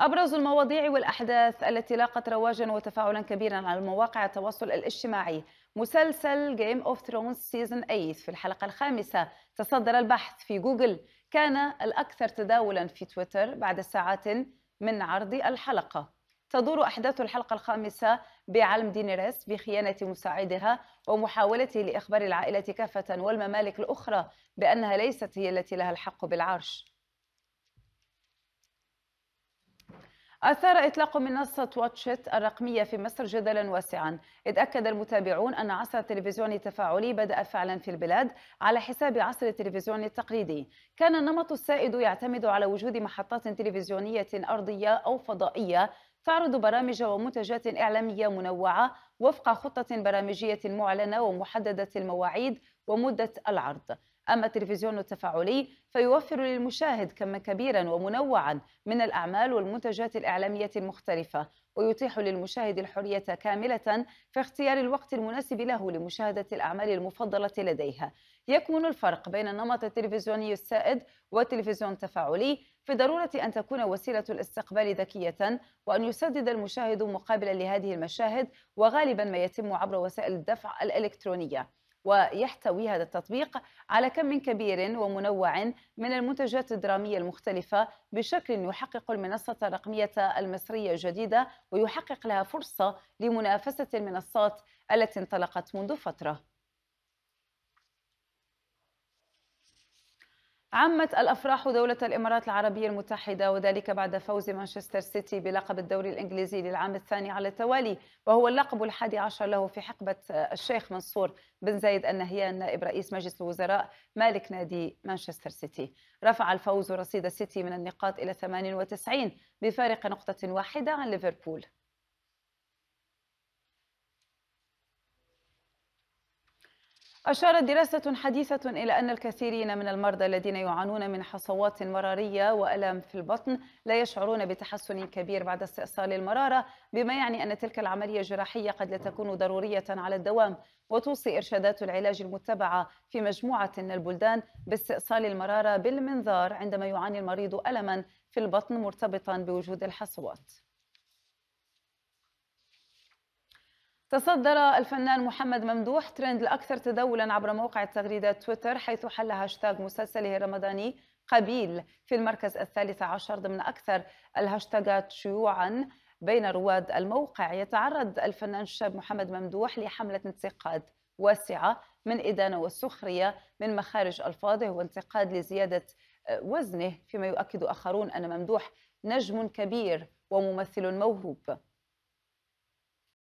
أبرز المواضيع والأحداث التي لاقت رواجا وتفاعلا كبيرا على مواقع التواصل الاجتماعي مسلسل جيم اوف ثرونز سيزون 8 في الحلقة الخامسة تصدر البحث في جوجل كان الأكثر تداولا في تويتر بعد ساعات من عرض الحلقة تدور أحداث الحلقة الخامسة بعلم دينيريس بخيانة مساعدها ومحاولته لإخبار العائلة كافة والممالك الأخرى بأنها ليست هي التي لها الحق بالعرش أثار إطلاق منصة واتشت الرقمية في مصر جدلا واسعا إذ أكد المتابعون أن عصر التلفزيون التفاعلي بدأ فعلا في البلاد على حساب عصر التلفزيون التقليدي كان النمط السائد يعتمد على وجود محطات تلفزيونية أرضية أو فضائية تعرض برامج ومنتجات إعلامية منوعة وفق خطة برامجية معلنة ومحددة المواعيد ومدة العرض أما التلفزيون التفاعلي فيوفر للمشاهد كما كبيرا ومنوعا من الأعمال والمنتجات الإعلامية المختلفة ويتيح للمشاهد الحرية كاملة في اختيار الوقت المناسب له لمشاهدة الأعمال المفضلة لديها يكمن الفرق بين النمط التلفزيوني السائد والتلفزيون التفاعلي في ضرورة أن تكون وسيلة الاستقبال ذكية وأن يسدد المشاهد مقابلا لهذه المشاهد وغالبا ما يتم عبر وسائل الدفع الإلكترونية ويحتوي هذا التطبيق على كم كبير ومنوع من المنتجات الدرامية المختلفة بشكل يحقق المنصة الرقمية المصرية الجديدة ويحقق لها فرصة لمنافسة المنصات التي انطلقت منذ فترة عمت الأفراح دولة الإمارات العربية المتحدة وذلك بعد فوز مانشستر سيتي بلقب الدوري الإنجليزي للعام الثاني على التوالي وهو اللقب الحادي عشر له في حقبة الشيخ منصور بن زايد النهيان نائب رئيس مجلس الوزراء مالك نادي مانشستر سيتي رفع الفوز رصيد سيتي من النقاط إلى 98 بفارق نقطة واحدة عن ليفربول أشارت دراسة حديثة إلى أن الكثيرين من المرضى الذين يعانون من حصوات مرارية وألم في البطن لا يشعرون بتحسن كبير بعد استئصال المرارة بما يعني أن تلك العملية الجراحية قد لا تكون ضرورية على الدوام وتوصي إرشادات العلاج المتبعة في مجموعة من البلدان باستئصال المرارة بالمنظار عندما يعاني المريض ألما في البطن مرتبطا بوجود الحصوات تصدر الفنان محمد ممدوح ترند الأكثر تداولا عبر موقع التغريدة تويتر حيث حل هاشتاغ مسلسله الرمضاني قبيل في المركز الثالث عشر ضمن أكثر الهاشتاغات شيوعا بين رواد الموقع يتعرض الفنان الشاب محمد ممدوح لحملة انتقاد واسعة من إدانة والسخرية من مخارج ألفاظه وانتقاد لزيادة آه، وزنه فيما يؤكد آخرون أن ممدوح نجم كبير وممثل موهوب